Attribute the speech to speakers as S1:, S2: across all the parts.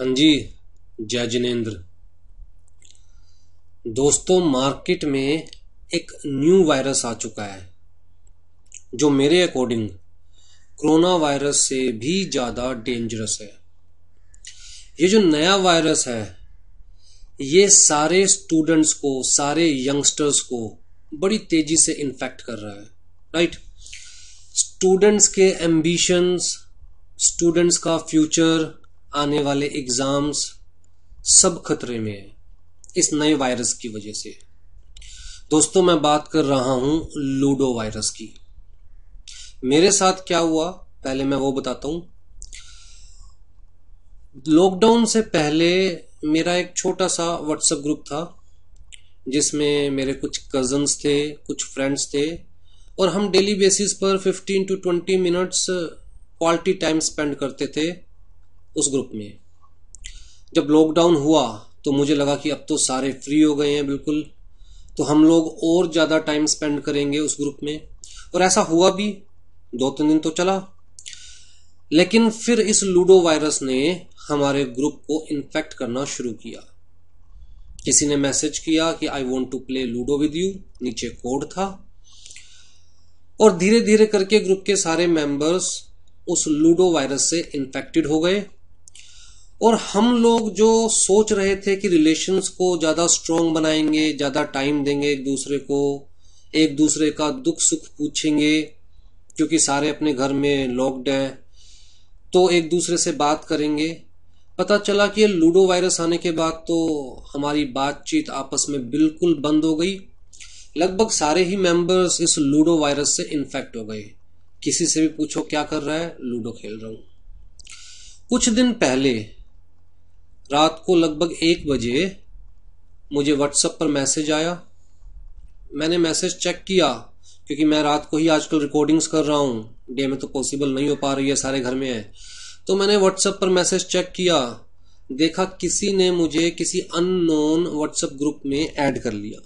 S1: हाँ जी जय जिनेन्द्र दोस्तों मार्केट में एक न्यू वायरस आ चुका है जो मेरे अकॉर्डिंग कोरोना वायरस से भी ज़्यादा डेंजरस है ये जो नया वायरस है ये सारे स्टूडेंट्स को सारे यंगस्टर्स को बड़ी तेजी से इन्फेक्ट कर रहा है राइट स्टूडेंट्स के एम्बिशंस स्टूडेंट्स का फ्यूचर आने वाले एग्जाम्स सब खतरे में है इस नए वायरस की वजह से दोस्तों मैं बात कर रहा हूं लूडो वायरस की मेरे साथ क्या हुआ पहले मैं वो बताता हूं लॉकडाउन से पहले मेरा एक छोटा सा व्हाट्सएप ग्रुप था जिसमें मेरे कुछ कजन्स थे कुछ फ्रेंड्स थे और हम डेली बेसिस पर 15 to 20 minutes quality time spend करते थे उस ग्रुप में जब लॉकडाउन हुआ तो मुझे लगा कि अब तो सारे फ्री हो गए हैं बिल्कुल तो हम लोग और ज़्यादा टाइम स्पेंड करेंगे उस ग्रुप में और ऐसा हुआ भी दो तीन दिन तो चला लेकिन फिर इस लूडो वायरस ने हमारे ग्रुप को इन्फेक्ट करना शुरू किया किसी ने मैसेज किया कि I want to play ludo with you नीचे कोड था और धीरे धीरे करके ग्रुप के सारे मेंबर्स उस लूडो वायरस से इन्फेक्टेड हो गए और हम लोग जो सोच रहे थे कि रिलेशंस को ज़्यादा स्ट्रोंग बनाएंगे ज़्यादा टाइम देंगे एक दूसरे को एक दूसरे का दुख सुख पूछेंगे क्योंकि सारे अपने घर में लॉक्ड हैं तो एक दूसरे से बात करेंगे पता चला कि लूडो वायरस आने के बाद तो हमारी बातचीत आपस में बिल्कुल बंद हो गई लगभग सारे ही मेंबर्स इस लूडो वायरस से इन्फेक्ट हो गए किसी से भी पूछो क्या कर रहा है लूडो खेल रहा हूं कुछ दिन पहले रात को लगभग एक बजे मुझे व्हाट्सएप पर मैसेज आया मैंने मैसेज चेक किया क्योंकि मैं रात को ही आजकल रिकॉर्डिंग्स कर रहा हूँ डे में तो पॉसिबल नहीं हो पा रही है सारे घर में है तो मैंने व्हाट्सएप पर मैसेज चेक किया देखा किसी ने मुझे किसी अननोन व्हाट्सएप ग्रुप में ऐड कर लिया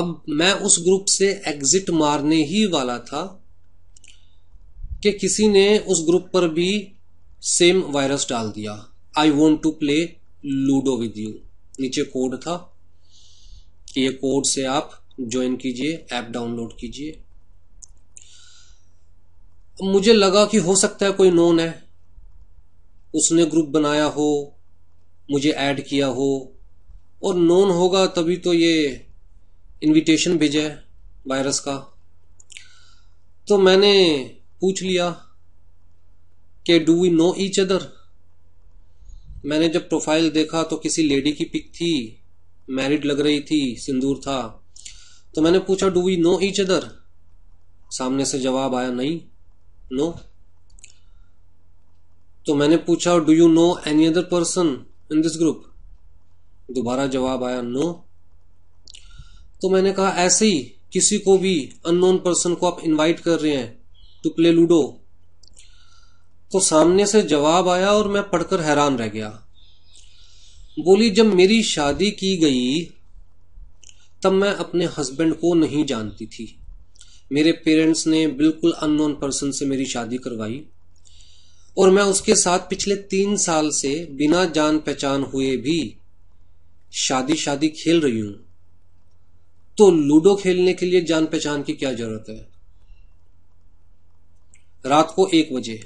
S1: अब मैं उस ग्रुप से एग्जिट मारने ही वाला था कि किसी ने उस ग्रुप पर भी सेम वायरस डाल दिया I want to play ludo with you नीचे कोड था ये कोड से आप ज्वाइन कीजिए ऐप डाउनलोड कीजिए मुझे लगा कि हो सकता है कोई नोन है उसने ग्रुप बनाया हो मुझे ऐड किया हो और नोन होगा तभी तो ये इनविटेशन भेजा है वायरस का तो मैंने पूछ लिया के do we know each other मैंने जब प्रोफाइल देखा तो किसी लेडी की पिक थी मैरिड लग रही थी सिंदूर था तो मैंने पूछा do we know each other सामने से जवाब आया नहीं नो तो मैंने पूछा do you know any other person in this group दोबारा जवाब आया नो तो मैंने कहा ऐसे ही किसी को भी अननोन पर्सन को आप इनवाइट कर रहे हैं टू प्ले लूडो तो सामने से जवाब आया और मैं पढ़कर हैरान रह गया बोली जब मेरी शादी की गई तब मैं अपने हस्बैंड को नहीं जानती थी मेरे पेरेंट्स ने बिल्कुल अननोन पर्सन से मेरी शादी करवाई और मैं उसके साथ पिछले तीन साल से बिना जान पहचान हुए भी शादी शादी खेल रही हूं तो लूडो खेलने के लिए जान पहचान की क्या जरूरत है रात को एक बजे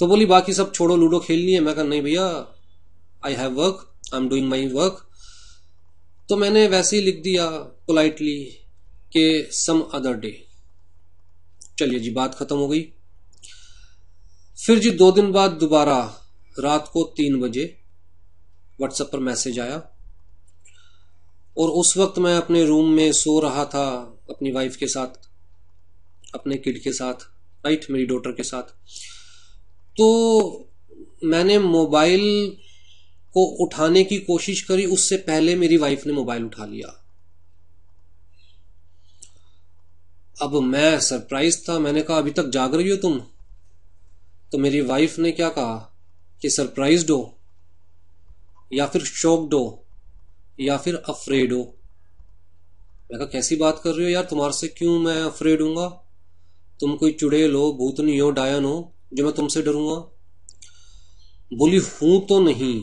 S1: तो बोली बाकी सब छोड़ो लूडो खेलनी है मैं कहा नहीं भैया I have work I am doing my work तो मैंने वैसे ही लिख दिया पोलाइटली के सम अदर डे चलिए जी बात खत्म हो गई फिर जी दो दिन बाद दोबारा रात को तीन बजे व्हाट्सएप पर मैसेज आया और उस वक्त मैं अपने रूम में सो रहा था अपनी वाइफ के साथ अपने किड के साथ राइट मेरी डॉटर के साथ तो मैंने मोबाइल को उठाने की कोशिश करी उससे पहले मेरी वाइफ ने मोबाइल उठा लिया अब मैं सरप्राइज था मैंने कहा अभी तक जाग रही हो तुम तो मेरी वाइफ ने क्या कहा कि सरप्राइज हो या फिर शॉक्ड हो या फिर अफ्रेड हो मैं कहा कैसी बात कर रही हो यार तुम्हारे से क्यों मैं अफ्रेड हूंगा तुम कोई चुड़ेल हो भूतनी हो डायन हो जो मैं तुमसे डरूंगा बोली हूं तो नहीं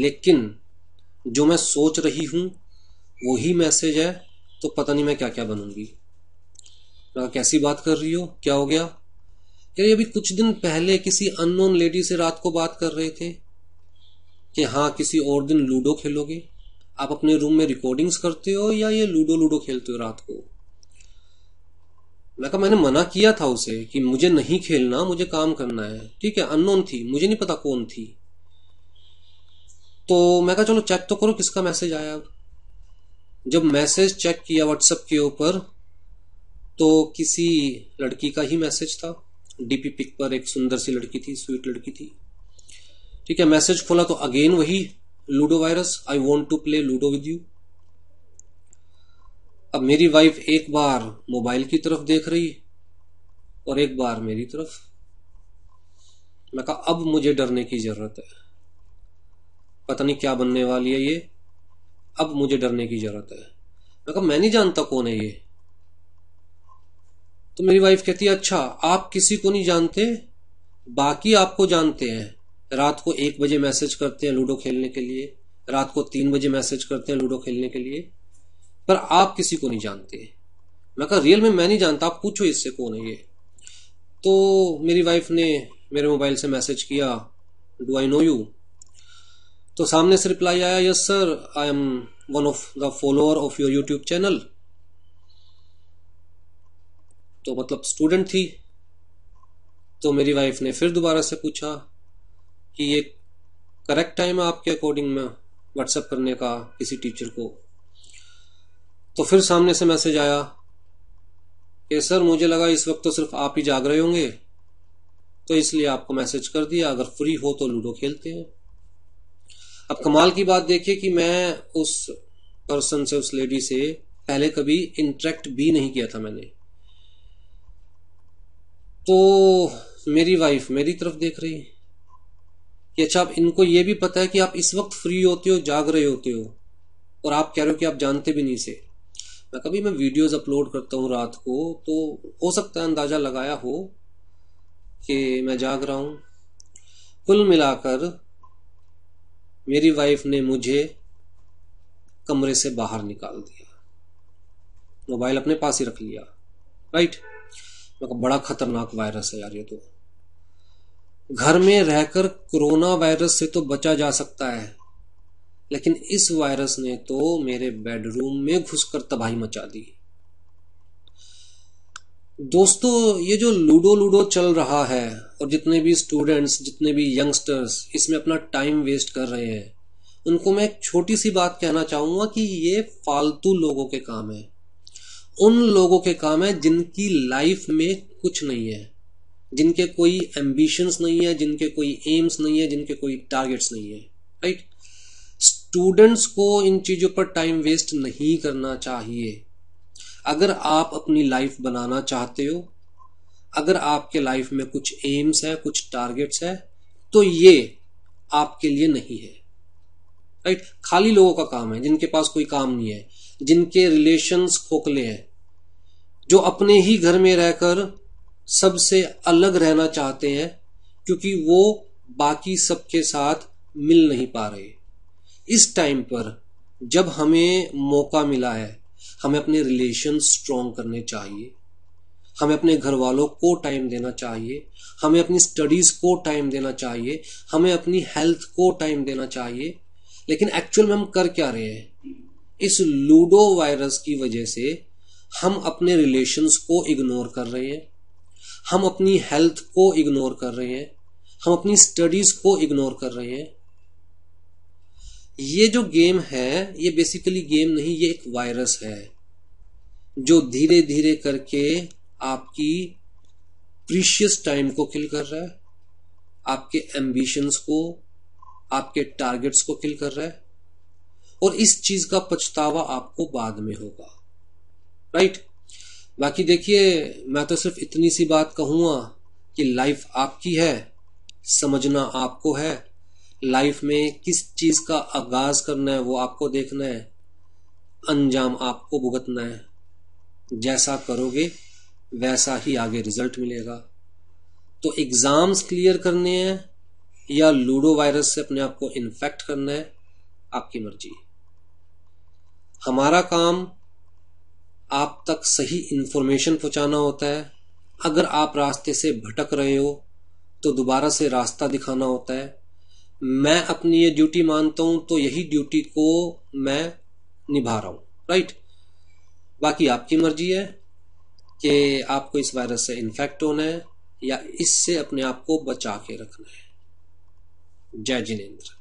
S1: लेकिन जो मैं सोच रही हूं वही मैसेज है तो पता नहीं मैं क्या क्या बनूंगी मैं कैसी बात कर रही हो क्या हो गया यार अभी कुछ दिन पहले किसी अननोन लेडी से रात को बात कर रहे थे कि हाँ किसी और दिन लूडो खेलोगे आप अपने रूम में रिकॉर्डिंग्स करते हो या ये लूडो लूडो खेलते हो रात को मैं कहा मैंने मना किया था उसे कि मुझे नहीं खेलना मुझे काम करना है ठीक है अननोन थी मुझे नहीं पता कौन थी तो मैं कहा चलो चेक तो करो किसका मैसेज आया अब जब मैसेज चेक किया व्हाट्सएप के ऊपर तो किसी लड़की का ही मैसेज था डीपी पिक पर एक सुंदर सी लड़की थी स्वीट लड़की थी ठीक है मैसेज खोला तो अगेन वही ludo virus I want to play ludo with you अब मेरी वाइफ एक बार मोबाइल की तरफ देख रही और एक बार मेरी तरफ मैं कहा अब मुझे डरने की जरूरत है पता नहीं क्या बनने वाली है ये अब मुझे डरने की जरूरत है मैं कहा मैं नहीं जानता कौन है ये तो मेरी वाइफ कहती है अच्छा आप किसी को नहीं जानते बाकी आपको जानते हैं रात को एक बजे मैसेज करते हैं लूडो खेलने के लिए रात को तीन बजे मैसेज करते हैं लूडो खेलने के लिए पर आप किसी को नहीं जानते मैं कहा रियल में मैं नहीं जानता आप पूछो इससे कौन है ये तो मेरी वाइफ ने मेरे मोबाइल से मैसेज किया डू आई नो यू तो सामने से रिप्लाई आया yes sir I am one of the follower of your YouTube channel तो मतलब स्टूडेंट थी तो मेरी वाइफ ने फिर दोबारा से पूछा कि ये करेक्ट टाइम है आपके अकॉर्डिंग में व्हाट्सएप करने का किसी टीचर को तो फिर सामने से मैसेज आया कि सर मुझे लगा इस वक्त तो सिर्फ आप ही जाग रहे होंगे तो इसलिए आपको मैसेज कर दिया अगर फ्री हो तो लूडो खेलते हैं अब कमाल की बात देखिए कि मैं उस पर्सन से उस लेडी से पहले कभी इंटरेक्ट भी नहीं किया था मैंने तो मेरी वाइफ मेरी तरफ देख रही कि अच्छा आप इनको ये भी पता है कि आप इस वक्त फ्री होते हो जाग रहे होते हो और आप कह रहे हो कि आप जानते भी नहीं से मैं कभी मैं वीडियोस अपलोड करता हूँ रात को तो हो सकता है अंदाज़ा लगाया हो कि मैं जाग रहा हूँ कुल मिलाकर मेरी वाइफ ने मुझे कमरे से बाहर निकाल दिया मोबाइल अपने पास ही रख लिया राइट मैं बड़ा खतरनाक वायरस है यार ये तो घर में रहकर कोरोना वायरस से तो बचा जा सकता है लेकिन इस वायरस ने तो मेरे बेडरूम में घुसकर तबाही मचा दी दोस्तों ये जो लूडो लूडो चल रहा है और जितने भी स्टूडेंट्स जितने भी यंगस्टर्स इसमें अपना टाइम वेस्ट कर रहे हैं उनको मैं एक छोटी सी बात कहना चाहूंगा कि ये फालतू लोगों के काम है उन लोगों के काम है जिनकी लाइफ में कुछ नहीं है जिनके कोई एम्बिशंस नहीं है जिनके कोई एम्स नहीं है जिनके कोई टारगेट्स नहीं है राइट स्टूडेंट्स को इन चीज़ों पर टाइम वेस्ट नहीं करना चाहिए अगर आप अपनी लाइफ बनाना चाहते हो अगर आपके लाइफ में कुछ एम्स है कुछ टारगेट्स है तो ये आपके लिए नहीं है राइट खाली लोगों का काम है जिनके पास कोई काम नहीं है जिनके रिलेशंस खोखले हैं जो अपने ही घर में रहकर सबसे अलग रहना चाहते हैं क्योंकि वो बाकी सबके साथ मिल नहीं पा रहे इस टाइम पर जब हमें मौका मिला है हमें अपने रिलेशन स्ट्रॉन्ग करने चाहिए हमें अपने घर वालों को टाइम देना चाहिए हमें अपनी स्टडीज़ को टाइम देना चाहिए हमें अपनी हेल्थ को टाइम देना चाहिए लेकिन एक्चुअल में हम कर क्या रहे हैं इस लूडो वायरस की वजह से हम अपने रिलेशंस को इग्नोर कर रहे हैं हम अपनी हेल्थ को इग्नोर कर रहे हैं हम अपनी स्टडीज़ को इग्नोर कर रहे हैं ये जो गेम है ये बेसिकली गेम नहीं ये एक वायरस है जो धीरे धीरे करके आपकी प्रीशियस टाइम को किल कर रहा है आपके एम्बिशंस को आपके टारगेट्स को किल कर रहा है और इस चीज का पछतावा आपको बाद में होगा राइट बाकी देखिए मैं तो सिर्फ इतनी सी बात कहूंगा कि लाइफ आपकी है समझना आपको है लाइफ में किस चीज का आगाज करना है वो आपको देखना है अंजाम आपको भुगतना है जैसा करोगे वैसा ही आगे रिजल्ट मिलेगा तो एग्जाम्स क्लियर करने हैं या लूडो वायरस से अपने आप को इन्फेक्ट करना है आपकी मर्जी हमारा काम आप तक सही इंफॉर्मेशन पहुंचाना होता है अगर आप रास्ते से भटक रहे हो तो दोबारा से रास्ता दिखाना होता है मैं अपनी ये ड्यूटी मानता हूं तो यही ड्यूटी को मैं निभा रहा हूं राइट बाकी आपकी मर्जी है कि आपको इस वायरस से इन्फेक्ट होना है या इससे अपने आप को बचा के रखना है जय जिनेन्द्र